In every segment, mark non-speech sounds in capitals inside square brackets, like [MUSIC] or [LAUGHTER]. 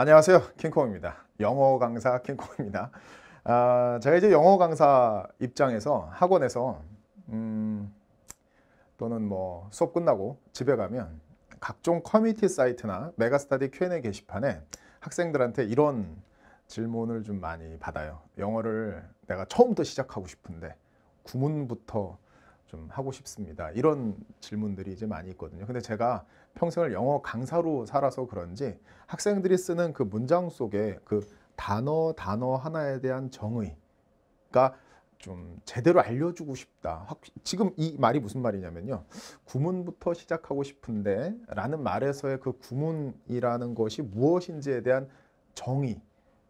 안녕하세요. 킹콩입니다. 영어 강사 킹콩입니다. 아, 제가 이제 영어 강사 입장에서 학원에서 음, 또는 뭐 수업 끝나고 집에 가면 각종 커뮤니티 사이트나 메가스터디 Q&A 게시판에 학생들한테 이런 질문을 좀 많이 받아요. 영어를 내가 처음부터 시작하고 싶은데 구문부터 좀 하고 싶습니다. 이런 질문들이 이제 많이 있거든요. 근데 제가 평생을 영어 강사로 살아서 그런지 학생들이 쓰는 그 문장 속에 그 단어 단어 하나에 대한 정의가 좀 제대로 알려주고 싶다. 지금 이 말이 무슨 말이냐면요. 구문부터 시작하고 싶은데 라는 말에서의 그 구문이라는 것이 무엇인지에 대한 정의,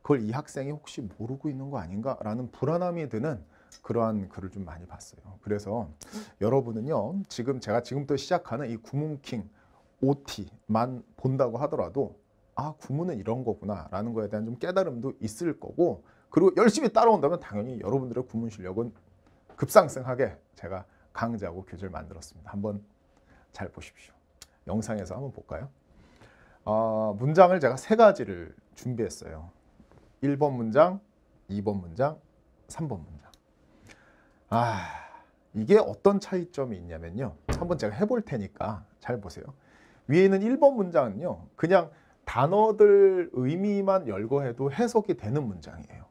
그걸 이 학생이 혹시 모르고 있는 거 아닌가라는 불안함이 드는 그러한 글을 좀 많이 봤어요. 그래서 여러분은요, 지금 제가 지금부터 시작하는 이 구문킹 OT만 본다고 하더라도 아, 구문은 이런 거구나라는 거에 대한 좀 깨달음도 있을 거고 그리고 열심히 따라온다면 당연히 여러분들의 구문 실력은 급상승하게 제가 강좌하고 교재를 만들었습니다. 한번 잘 보십시오. 영상에서 한번 볼까요? 어, 문장을 제가 세 가지를 준비했어요. 1번 문장, 2번 문장, 3번 문장. 아 이게 어떤 차이점이 있냐면요 한번 제가 해볼 테니까 잘 보세요 위에 있는 1번 문장은요 그냥 단어들 의미만 열거해도 해석이 되는 문장이에요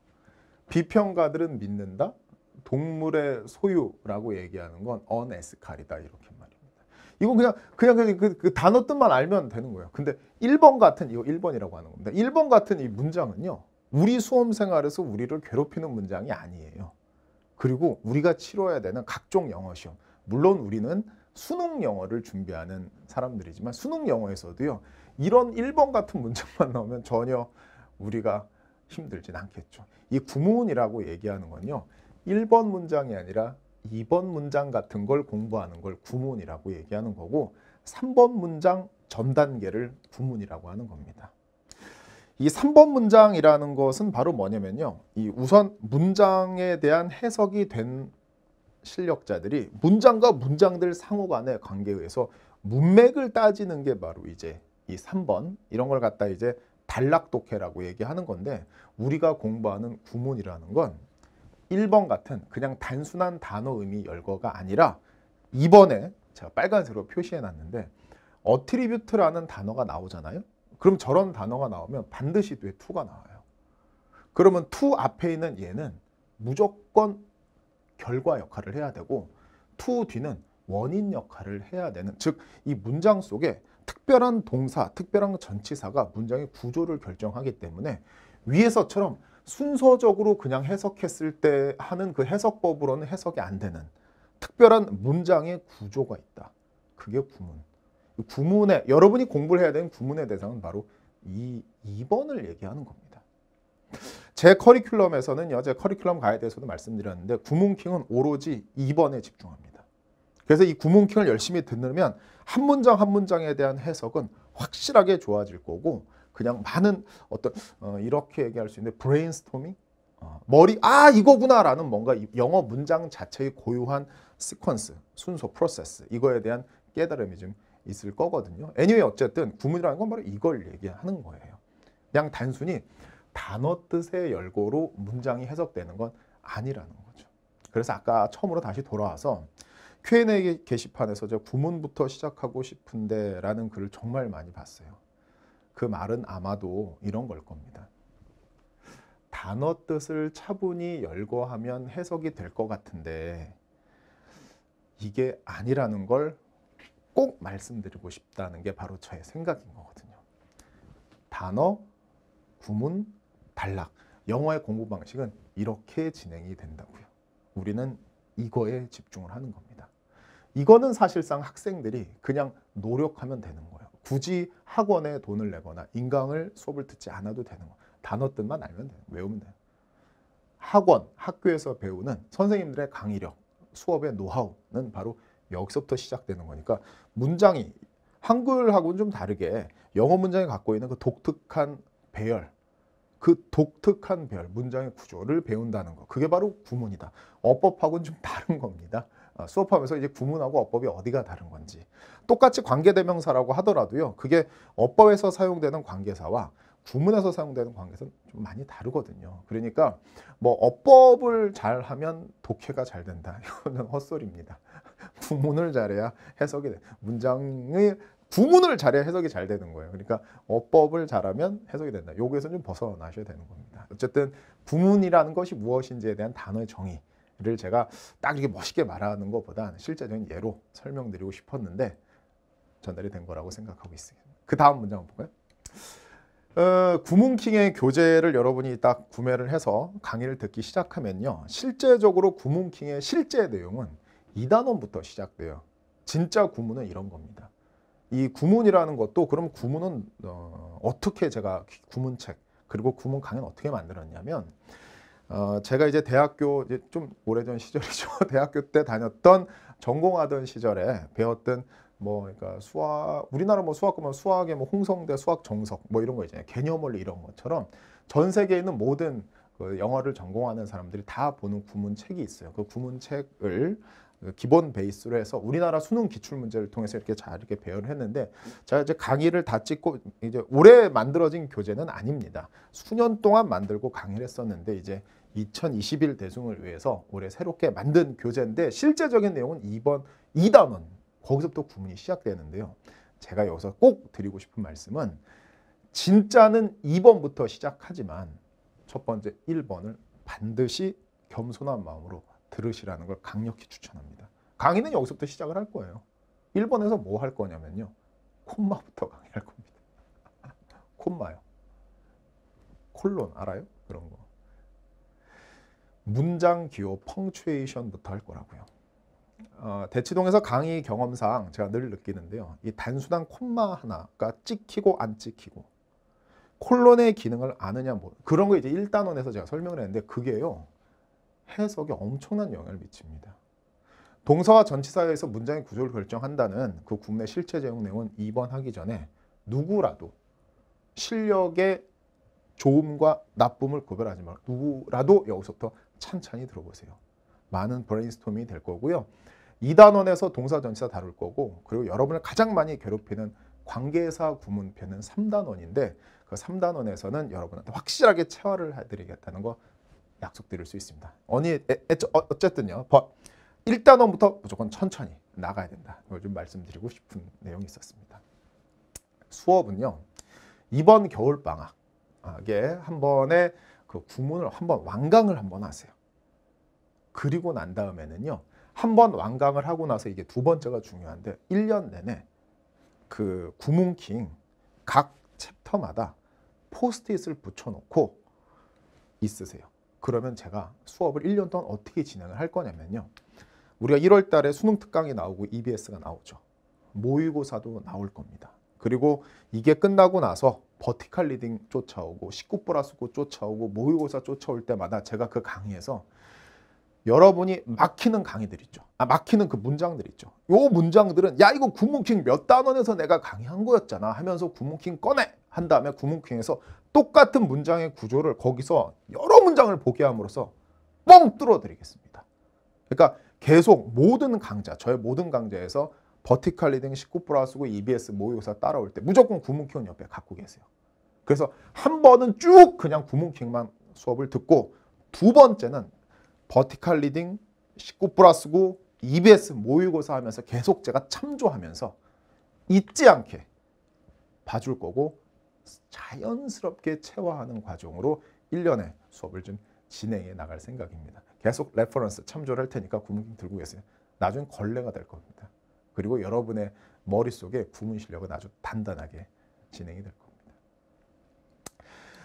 비평가들은 믿는다 동물의 소유라고 얘기하는 건 언에스칼이다 이렇게 말입니다 이거 그냥, 그냥 그, 그, 그 단어 뜻만 알면 되는 거예요 근데 1번 같은 이거 1번이라고 하는 겁니다 1번 같은 이 문장은요 우리 수험 생활에서 우리를 괴롭히는 문장이 아니에요 그리고 우리가 치러야 되는 각종 영어 시험. 물론 우리는 수능 영어를 준비하는 사람들이지만 수능 영어에서도요. 이런 1번 같은 문장만 나오면 전혀 우리가 힘들진 않겠죠. 이 구문이라고 얘기하는 건요. 1번 문장이 아니라 2번 문장 같은 걸 공부하는 걸 구문이라고 얘기하는 거고 3번 문장 전 단계를 구문이라고 하는 겁니다. 이 3번 문장이라는 것은 바로 뭐냐면요. 이 우선 문장에 대한 해석이 된 실력자들이 문장과 문장들 상호 간의 관계에 의해서 문맥을 따지는 게 바로 이제 이 3번 이런 걸 갖다 이제 단락독해라고 얘기하는 건데 우리가 공부하는 구문이라는 건 1번 같은 그냥 단순한 단어 의미 열거가 아니라 2번에 제가 빨간색으로 표시해 놨는데 어트리뷰트라는 단어가 나오잖아요. 그럼 저런 단어가 나오면 반드시 뒤에 to가 나와요. 그러면 to 앞에 있는 얘는 무조건 결과 역할을 해야 되고 to 뒤는 원인 역할을 해야 되는 즉 이 문장 속에 특별한 동사, 특별한 전치사가 문장의 구조를 결정하기 때문에 위에서처럼 순서적으로 그냥 해석했을 때 하는 그 해석법으로는 해석이 안 되는 특별한 문장의 구조가 있다. 그게 구문. 그 구문에 여러분이 공부를 해야 되는 구문의 대상은 바로 이 2번을 얘기하는 겁니다. 제 커리큘럼에서는요. 제 커리큘럼 가에대해서도 말씀드렸는데 구문킹은 오로지 2번에 집중합니다. 그래서 이 구문킹을 열심히 듣으면 한 문장 한 문장에 대한 해석은 확실하게 좋아질 거고 그냥 많은 어떤 어, 이렇게 얘기할 수 있는데 브레인스토밍 어, 머리 아 이거구나라는 뭔가 영어 문장 자체의 고유한 시퀀스 순서 프로세스 이거에 대한 깨달음이 좀 있을 거거든요. anyway 어쨌든 구문이라는 건 바로 이걸 얘기하는 거예요. 그냥 단순히 단어 뜻의 열거로 문장이 해석되는 건 아니라는 거죠. 그래서 아까 처음으로 다시 돌아와서 Q&A 게시판에서 저 구문부터 시작하고 싶은데 라는 글을 정말 많이 봤어요. 그 말은 아마도 이런 걸 겁니다. 단어 뜻을 차분히 열거하면 해석이 될 것 같은데 이게 아니라는 걸꼭 말씀드리고 싶다는 게 바로 저의 생각인 거거든요. 단어, 구문, 단락. 영어의 공부 방식은 이렇게 진행이 된다고요. 우리는 이거에 집중을 하는 겁니다. 이거는 사실상 학생들이 그냥 노력하면 되는 거예요. 굳이 학원에 돈을 내거나 인강을 수업을 듣지 않아도 되는 거예요. 단어 뜻만 알면 돼요. 외우면 돼요. 학원, 학교에서 배우는 선생님들의 강의력, 수업의 노하우는 바로 여기서부터 시작되는 거니까 문장이 한글하고는 좀 다르게 영어 문장이 갖고 있는 그 독특한 배열 그 독특한 배열 문장의 구조를 배운다는 거 그게 바로 구문이다 어법하고는 좀 다른 겁니다 어, 수업하면서 이제 구문하고 어법이 어디가 다른 건지 똑같이 관계대명사라고 하더라도요 그게 어법에서 사용되는 관계사와 주문해서 사용되는 관계는좀 많이 다르거든요. 그러니까 뭐 어법을 잘하면 독해가 잘 된다. [LAUGHS] 이거는 헛소리입니다. 구문을 잘해야 해석이 돼. 문장의 구문을 잘해야 해석이 잘 되는 거예요. 그러니까 어법을 잘하면 해석이 된다. 여기에서 좀 벗어나셔야 되는 겁니다. 어쨌든 구문이라는 것이 무엇인지에 대한 단어의 정의를 제가 딱 이렇게 멋있게 말하는 것보다 실제적인 예로 설명드리고 싶었는데 전달이 된 거라고 생각하고 있습니다. 그 다음 문장 볼까요? 어, 구문킹의 교재를 여러분이 딱 구매를 해서 강의를 듣기 시작하면요. 실제적으로 구문킹의 실제 내용은 2단원부터 시작돼요. 진짜 구문은 이런 겁니다. 이 구문이라는 것도 그럼 구문은 어, 어떻게 제가 구문책 그리고 구문 강의는 어떻게 만들었냐면 어, 제가 이제 대학교 이제 좀 오래전 시절이죠. [LAUGHS] 대학교 때 다녔던 전공하던 시절에 배웠던 뭐 그러니까 수학 우리나라 뭐 수학 그러면 수학의 뭐 홍성대 수학 정석 뭐 이런 거 있잖아요 개념 원리 이런 것처럼 전 세계에 있는 모든 그 영어를 전공하는 사람들이 다 보는 구문책이 있어요 그 구문책을 그 기본 베이스로 해서 우리나라 수능 기출 문제를 통해서 이렇게 잘 이렇게 배열을 했는데 제가 이제 강의를 다 찍고 이제 올해 만들어진 교재는 아닙니다 수년 동안 만들고 강의를 했었는데 이제 2021 대중을 위해서 올해 새롭게 만든 교재인데 실제적인 내용은 2번 2단원 거기서부터 구문이 시작되는데요. 제가 여기서 꼭 드리고 싶은 말씀은 진짜는 2번부터 시작하지만 첫 번째 1번을 반드시 겸손한 마음으로 들으시라는 걸 강력히 추천합니다. 강의는 여기서부터 시작을 할 거예요. 1번에서 뭐 할 거냐면요. 콤마부터 [LAUGHS] 강의할 겁니다. 콤마요. 콜론 알아요? 그런 거. 문장 기호 펑츄에이션부터 할 거라고요. 어, 대치동에서 강의 경험상 제가 늘 느끼는데요. 이 단순한 콤마 하나가 찍히고 안 찍히고 콜론의 기능을 아느냐 뭐 그런 거 이제 1단원에서 제가 설명을 했는데 그게요. 해석에 엄청난 영향을 미칩니다. 동사와 전치사에서 문장의 구조를 결정한다는 그 국내 실체 제공 내용은 2번 하기 전에 누구라도 실력의 좋음과 나쁨을 구별하지 말고 누구라도 여기서부터 찬찬히 들어보세요. 많은 브레인스톰이 될 거고요. 2단원에서 동사 전치사 다룰 거고 그리고 여러분을 가장 많이 괴롭히는 관계사 구문편은 3단원인데 그 3단원에서는 여러분한테 확실하게 체화를 해드리겠다는 거 약속드릴 수 있습니다. 어니, 어, 어쨌든요. 1단원부터 무조건 천천히 나가야 된다. 이걸 좀 말씀드리고 싶은 내용이 있었습니다. 수업은요. 이번 겨울방학에 한 번에 그 구문을 한 번 완강을 한 번 하세요. 그리고 난 다음에는요. 한 번 완강을 하고 나서 이게 두 번째가 중요한데 1년 내내 그 구문킹 각 챕터마다 포스트잇을 붙여놓고 있으세요. 그러면 제가 수업을 1년 동안 어떻게 진행을 할 거냐면요. 우리가 1월 달에 수능 특강이 나오고 EBS가 나오죠. 모의고사도 나올 겁니다. 그리고 이게 끝나고 나서 버티칼 리딩 쫓아오고 19 플러스 9 쫓아오고 모의고사 쫓아올 때마다 제가 그 강의에서 여러분이 막히는 강의들 있죠. 아, 막히는 그 문장들 있죠. 요 문장들은 야 이거 구문킹 몇 단원에서 내가 강의한 거였잖아 하면서 구문킹 꺼내 한 다음에 구문킹에서 똑같은 문장의 구조를 거기서 여러 문장을 보게 함으로써 뻥 뚫어드리겠습니다. 그러니까 계속 모든 강좌, 저의 모든 강좌에서 버티컬 리딩 19 플러스고 EBS 모의고사 따라올 때 무조건 구문킹 옆에 갖고 계세요. 그래서 한 번은 쭉 그냥 구문킹만 수업을 듣고 두 번째는 버티칼 리딩, 19 플러스 9, EBS 모의고사 하면서 계속 제가 참조하면서 잊지 않게 봐줄 거고 자연스럽게 체화하는 과정으로 1년의 수업을 좀 진행해 나갈 생각입니다. 계속 레퍼런스 참조를 할 테니까 구문 들고 계세요. 나중에 걸레가 될 겁니다. 그리고 여러분의 머릿속에 구문 실력은 아주 단단하게 진행이 될 겁니다.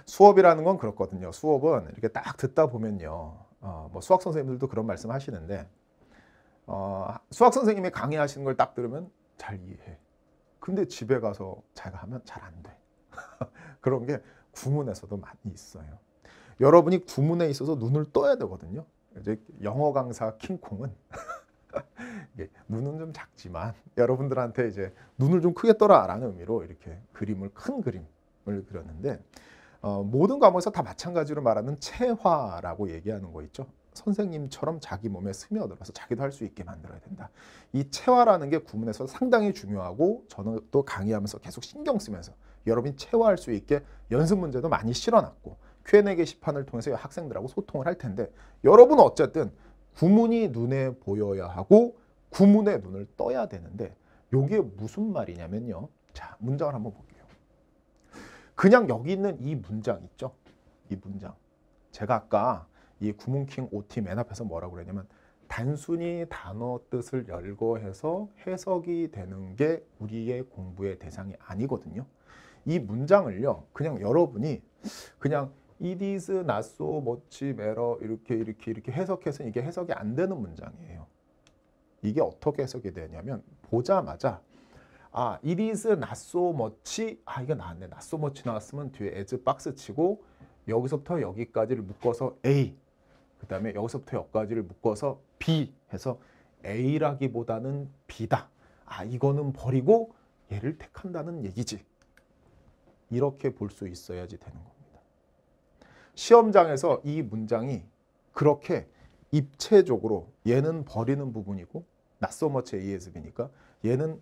수업이라는 건 그렇거든요. 수업은 이렇게 딱 듣다 보면요. 어, 뭐 수학 선생님들도 그런 말씀 하시는데 어, 수학 선생님이 강의하시는 걸 딱 들으면 잘 이해해. 근데 집에 가서 자기가 하면 잘 안 돼. [LAUGHS] 그런 게 구문에서도 많이 있어요. 여러분이 구문에 있어서 눈을 떠야 되거든요. 이제 영어 강사 킹콩은 [LAUGHS] 눈은 좀 작지만 여러분들한테 이제 눈을 좀 크게 떠라라는 의미로 이렇게 그림을 큰 그림을 그렸는데 어, 모든 과목에서 다 마찬가지로 말하는 체화라고 얘기하는 거 있죠. 선생님처럼 자기 몸에 스며들어서 자기도 할 수 있게 만들어야 된다. 이 체화라는 게 구문에서 상당히 중요하고 저는 또 강의하면서 계속 신경 쓰면서 여러분이 체화할 수 있게 연습 문제도 많이 실어놨고 Q&A 게시판을 통해서 학생들하고 소통을 할 텐데 여러분 어쨌든 구문이 눈에 보여야 하고 구문의 눈을 떠야 되는데 이게 무슨 말이냐면요. 자 문장을 한번 볼게요. 그냥 여기 있는 이 문장 있죠. 이 문장. 제가 아까 이 구문킹 OT 맨 앞에서 뭐라고 그랬냐면 단순히 단어 뜻을 열거해서 해석이 되는 게 우리의 공부의 대상이 아니거든요. 이 문장을요. 그냥 여러분이 그냥 it is not so much matter 이렇게 이렇게 이렇게 해석해서 이게 해석이 안 되는 문장이에요. 이게 어떻게 해석이 되냐면 보자마자 아, it is not so much. 아, 이거 나왔네. not so much 나왔으면 뒤에 as 박스 치고 여기서부터 여기까지를 묶어서 A 그 다음에 여기서부터 여기까지를 묶어서 B 해서 A라기보다는 B다. 아, 이거는 버리고 얘를 택한다는 얘기지. 이렇게 볼 수 있어야지 되는 겁니다. 시험장에서 이 문장이 그렇게 입체적으로 얘는 버리는 부분이고 낯서머치 ASB니까 얘는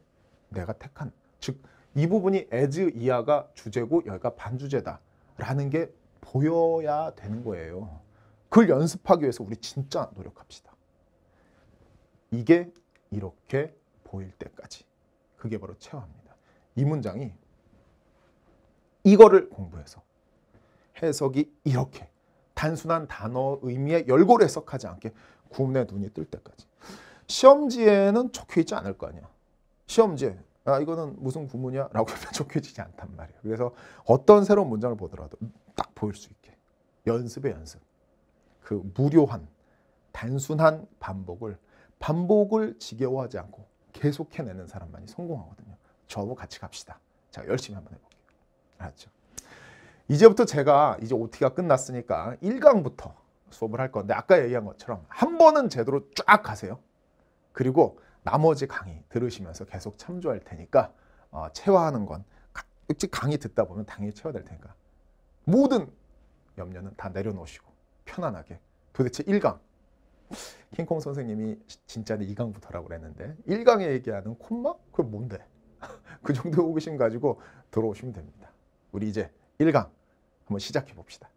내가 택한 즉 이 부분이 as 이하가 주제고 여기가 반주제다 라는 게 보여야 되는 거예요. 그걸 연습하기 위해서 우리 진짜 노력합시다. 이게 이렇게 보일 때까지 그게 바로 체화입니다. 이 문장이 이거를 공부해서 해석이 이렇게 단순한 단어 의미에 열골 해석하지 않게 구문의 눈이 뜰 때까지 시험지에는 적혀 있지 않을 거 아니야. 시험지 아 이거는 무슨 구문이야라고 [LAUGHS] 하면 좁혀지지 않단 말이에요. 그래서 어떤 새로운 문장을 보더라도 딱 보일 수 있게 연습의 연습. 그 무료한 단순한 반복을 반복을 지겨워하지 않고 계속 해내는 사람만이 성공하거든요. 저하고 같이 갑시다. 자 열심히 한번 해볼게요. 알았죠? 이제부터 제가 이제 OT가 끝났으니까 1강부터 수업을 할 건데 아까 얘기한 것처럼 한 번은 제대로 쫙 가세요. 그리고 나머지 강의 들으시면서 계속 참조할 테니까 어, 체화하는 건역 강의 듣다 보면 당연히 체화될 테니까 모든 염려는 다 내려놓으시고 편안하게 도대체 1강 킹콩 선생님이 진짜는 2강부터라고 그랬는데 1강에 얘기하는 콤마? 그게 뭔데? [LAUGHS] 그 정도 호기심 가지고 들어오시면 됩니다. 우리 이제 1강 한번 시작해 봅시다.